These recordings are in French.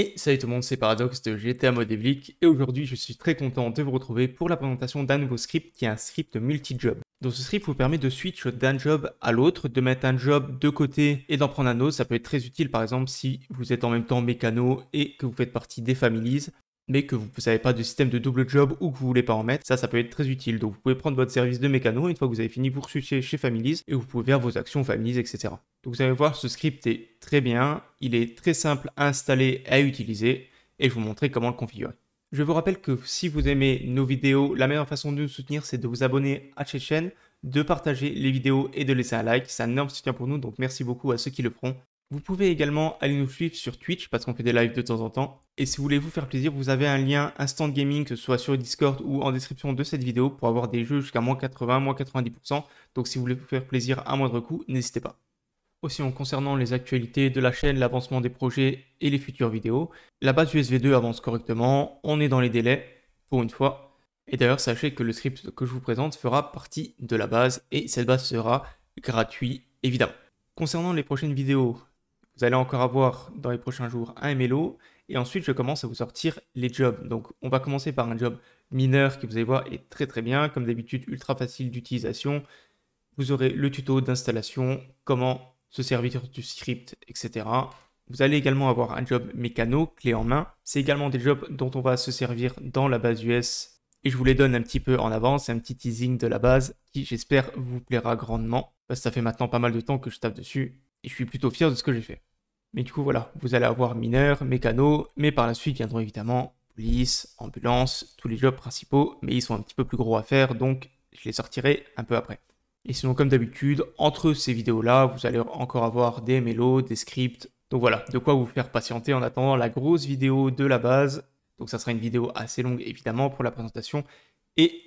Et salut tout le monde, c'est Paradox de GTA Modéblique et aujourd'hui je suis très content de vous retrouver pour la présentation d'un nouveau script qui est un script multi-job. Donc ce script vous permet de switch d'un job à l'autre, de mettre un job de côté et d'en prendre un autre. Ça peut être très utile par exemple si vous êtes en même temps mécano et que vous faites partie des families mais que vous n'avez savez pas de système de double job ou que vous voulez pas en mettre, ça, ça peut être très utile. Donc vous pouvez prendre votre service de mécano, une fois que vous avez fini, vous recherchez chez Families et vous pouvez faire vos actions Families, etc. Donc vous allez voir, ce script est très bien, il est très simple à installer, à utiliser, et je vous montrer comment le configurer. Je vous rappelle que si vous aimez nos vidéos, la meilleure façon de nous soutenir, c'est de vous abonner à cette chaîne, de partager les vidéos et de laisser un like. C'est un énorme soutien pour nous, donc merci beaucoup à ceux qui le feront. Vous pouvez également aller nous suivre sur Twitch parce qu'on fait des lives de temps en temps. Et si vous voulez vous faire plaisir, vous avez un lien Instant Gaming, que ce soit sur Discord ou en description de cette vidéo, pour avoir des jeux jusqu'à moins 80, moins 90%. Donc si vous voulez vous faire plaisir à moindre coût, n'hésitez pas. Aussi en concernant les actualités de la chaîne, l'avancement des projets et les futures vidéos, la base USB 2 avance correctement, on est dans les délais, pour une fois. Et d'ailleurs, sachez que le script que je vous présente fera partie de la base et cette base sera gratuite, évidemment. Concernant les prochaines vidéos, vous allez encore avoir dans les prochains jours un MLO. Et ensuite, je commence à vous sortir les jobs. Donc, on va commencer par un job mineur qui, vous allez voir, est très très bien. Comme d'habitude, ultra facile d'utilisation. Vous aurez le tuto d'installation, comment se servir du script, etc. Vous allez également avoir un job mécano, clé en main. C'est également des jobs dont on va se servir dans la base US. Et je vous les donne un petit peu en avance, un petit teasing de la base qui, j'espère, vous plaira grandement. Parce ça fait maintenant pas mal de temps que je tape dessus et je suis plutôt fier de ce que j'ai fait. Mais du coup, voilà, vous allez avoir mineurs, mécanos, mais par la suite viendront évidemment police, ambulance, tous les jobs principaux, mais ils sont un petit peu plus gros à faire, donc je les sortirai un peu après. Et sinon, comme d'habitude, entre ces vidéos-là, vous allez encore avoir des mélos, des scripts. Donc voilà, de quoi vous faire patienter en attendant la grosse vidéo de la base. Donc ça sera une vidéo assez longue, évidemment, pour la présentation. Et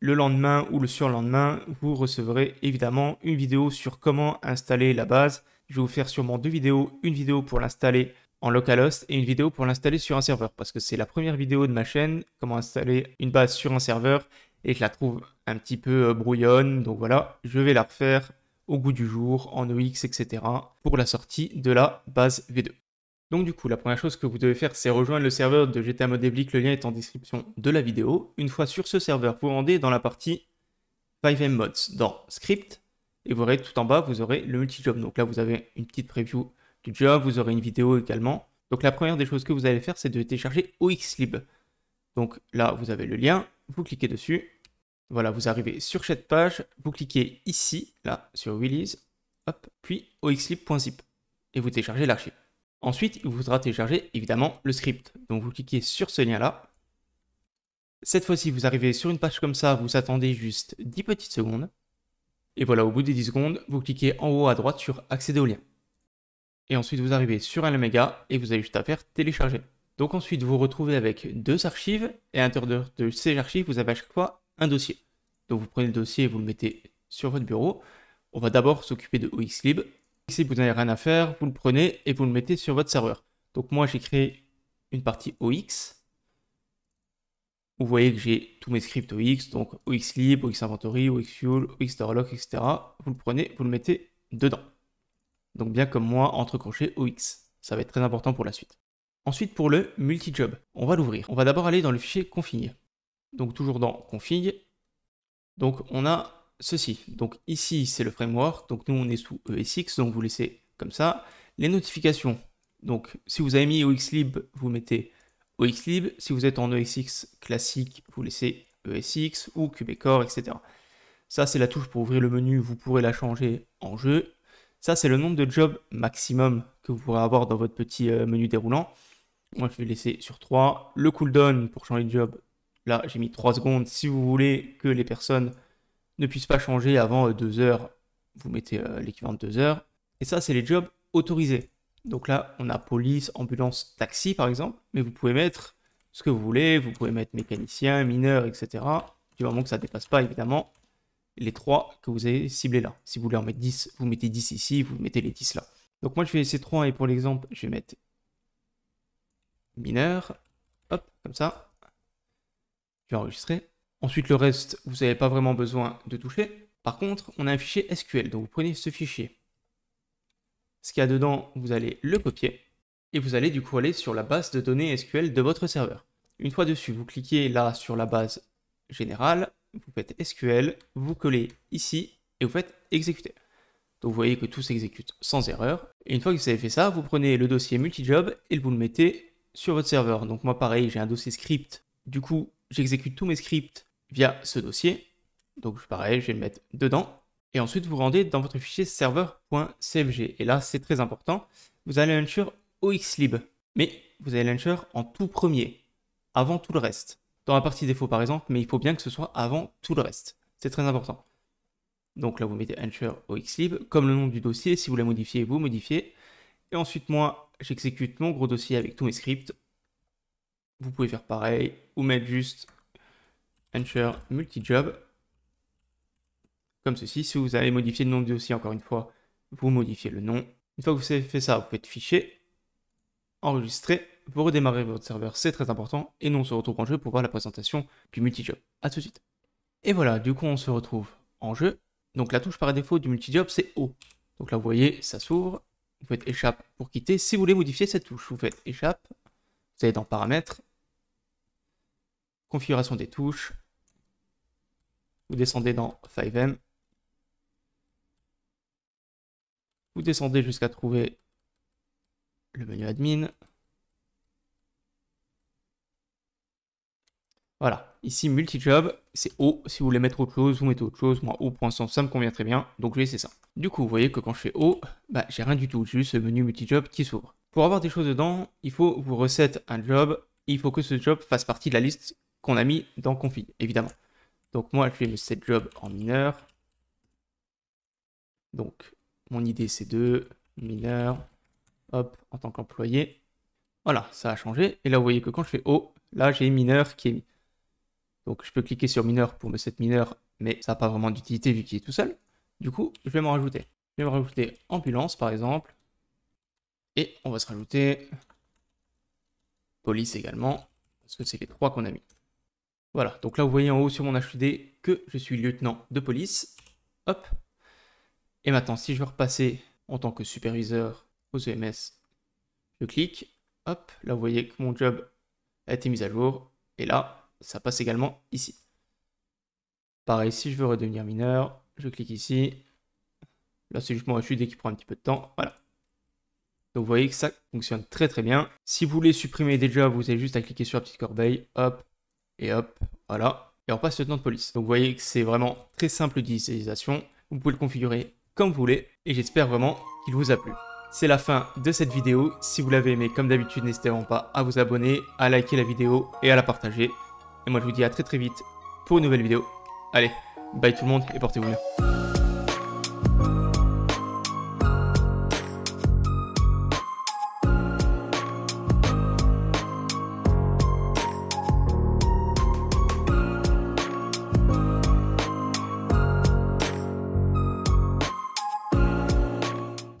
le lendemain ou le surlendemain, vous recevrez évidemment une vidéo sur comment installer la base je vais vous faire sûrement deux vidéos, une vidéo pour l'installer en localhost et une vidéo pour l'installer sur un serveur parce que c'est la première vidéo de ma chaîne, comment installer une base sur un serveur et je la trouve un petit peu euh, brouillonne. Donc voilà, je vais la refaire au goût du jour, en OX, etc. pour la sortie de la base V2. Donc du coup, la première chose que vous devez faire, c'est rejoindre le serveur de GTA Modeblic, le lien est en description de la vidéo. Une fois sur ce serveur, vous rendez dans la partie 5M Mods, dans Script, et vous verrez tout en bas, vous aurez le multi-job. Donc là, vous avez une petite preview du job, vous aurez une vidéo également. Donc la première des choses que vous allez faire, c'est de télécharger OXLib. Donc là, vous avez le lien, vous cliquez dessus. Voilà, vous arrivez sur cette page, vous cliquez ici, là, sur Release, hop, puis oxlib.zip, et vous téléchargez l'archive. Ensuite, il vous faudra télécharger évidemment le script. Donc vous cliquez sur ce lien-là. Cette fois-ci, vous arrivez sur une page comme ça, vous attendez juste 10 petites secondes. Et voilà, au bout des 10 secondes, vous cliquez en haut à droite sur accéder au lien. Et ensuite, vous arrivez sur un méga et vous avez juste à faire télécharger. Donc ensuite, vous, vous retrouvez avec deux archives et à l'intérieur de ces archives, vous avez à chaque fois un dossier. Donc vous prenez le dossier et vous le mettez sur votre bureau. On va d'abord s'occuper de OXLib. Si vous n'avez rien à faire, vous le prenez et vous le mettez sur votre serveur. Donc moi, j'ai créé une partie OX vous voyez que j'ai tous mes scripts OX, donc OXLib, OXInventory, OXFuel, OXDoorlock, etc. Vous le prenez, vous le mettez dedans. Donc bien comme moi, entre crochets OX. Ça va être très important pour la suite. Ensuite, pour le multijob, on va l'ouvrir. On va d'abord aller dans le fichier config. Donc toujours dans config. Donc on a ceci. Donc ici, c'est le framework. Donc nous, on est sous ESX, donc vous laissez comme ça. Les notifications. Donc si vous avez mis OXLib, vous mettez OXLib. Si vous êtes en ESX classique, vous laissez ESX ou QBcore, etc. Ça, c'est la touche pour ouvrir le menu, vous pourrez la changer en jeu. Ça, c'est le nombre de jobs maximum que vous pourrez avoir dans votre petit euh, menu déroulant. Moi, je vais laisser sur 3. Le cooldown pour changer de job, là, j'ai mis 3 secondes. Si vous voulez que les personnes ne puissent pas changer avant 2 euh, heures, vous mettez euh, l'équivalent de 2 heures. Et ça, c'est les jobs autorisés. Donc là, on a police, ambulance, taxi par exemple, mais vous pouvez mettre ce que vous voulez, vous pouvez mettre mécanicien, mineur, etc. Du moment que ça dépasse pas évidemment les trois que vous avez ciblés là. Si vous voulez en mettre 10, vous mettez 10 ici, vous mettez les 10 là. Donc moi je vais laisser 3 et pour l'exemple, je vais mettre mineur, hop, comme ça. Je vais enregistrer. Ensuite le reste, vous n'avez pas vraiment besoin de toucher. Par contre, on a un fichier SQL, donc vous prenez ce fichier ce qu'il y a dedans, vous allez le copier et vous allez du coup aller sur la base de données SQL de votre serveur. Une fois dessus, vous cliquez là sur la base générale, vous faites SQL, vous collez ici et vous faites exécuter. Donc vous voyez que tout s'exécute sans erreur. Et une fois que vous avez fait ça, vous prenez le dossier multijob et vous le mettez sur votre serveur. Donc moi pareil, j'ai un dossier script. Du coup, j'exécute tous mes scripts via ce dossier. Donc pareil, je vais le mettre dedans et ensuite vous rendez dans votre fichier serveur.cfg. Et là, c'est très important, vous allez launcher OXLib, mais vous allez lancer en tout premier, avant tout le reste. Dans la partie défaut par exemple, mais il faut bien que ce soit avant tout le reste. C'est très important. Donc là, vous mettez launcher OXLib, comme le nom du dossier, si vous la modifiez, vous modifiez. Et ensuite, moi, j'exécute mon gros dossier avec tous mes scripts. Vous pouvez faire pareil, ou mettre juste launcher multijob, comme ceci. Si vous avez modifié le nom du dossier, encore une fois, vous modifiez le nom. Une fois que vous avez fait ça, vous faites fichier, enregistrer, vous redémarrez votre serveur, c'est très important, et nous on se retrouve en jeu pour voir la présentation du multijob. à tout de suite. Et voilà, du coup on se retrouve en jeu. Donc la touche par défaut du multijob c'est O. Donc là vous voyez, ça s'ouvre, vous faites échappe pour quitter. Si vous voulez modifier cette touche, vous faites échappe, vous allez dans paramètres, configuration des touches, vous descendez dans 5M, Vous descendez jusqu'à trouver le menu admin. Voilà, ici multi-job, c'est haut Si vous voulez mettre autre chose, vous mettez autre chose. Moi, haut pour l'instant, ça me convient très bien, donc je vais laisser ça. Du coup, vous voyez que quand je fais haut bah, j'ai rien du tout, j'ai juste le menu multi-job qui s'ouvre. Pour avoir des choses dedans, il faut vous recette un job, il faut que ce job fasse partie de la liste qu'on a mis dans config, évidemment. Donc moi, je vais me set job en mineur. Donc mon idée, c'est de mineur, Hop, en tant qu'employé. Voilà, ça a changé. Et là, vous voyez que quand je fais haut, là, j'ai mineur qui est mis. Donc, je peux cliquer sur mineur pour me cette mineur, mais ça n'a pas vraiment d'utilité vu qu'il est tout seul. Du coup, je vais m'en rajouter. Je vais me rajouter ambulance, par exemple. Et on va se rajouter police également, parce que c'est les trois qu'on a mis. Voilà, donc là, vous voyez en haut sur mon HUD que je suis lieutenant de police. Hop, et maintenant, si je veux repasser en tant que superviseur aux EMS, je clique, hop, là vous voyez que mon job a été mis à jour, et là, ça passe également ici. Pareil, si je veux redevenir mineur, je clique ici. Là, c'est juste mon HUD qui prend un petit peu de temps, voilà. Donc vous voyez que ça fonctionne très très bien. Si vous voulez supprimer des jobs, vous avez juste à cliquer sur la petite corbeille, hop, et hop, voilà. Et on passe le temps de police. Donc vous voyez que c'est vraiment très simple d'utilisation. Vous pouvez le configurer comme vous voulez, et j'espère vraiment qu'il vous a plu. C'est la fin de cette vidéo, si vous l'avez aimé comme d'habitude n'hésitez pas à vous abonner, à liker la vidéo et à la partager. Et moi je vous dis à très très vite pour une nouvelle vidéo. Allez, bye tout le monde et portez-vous bien.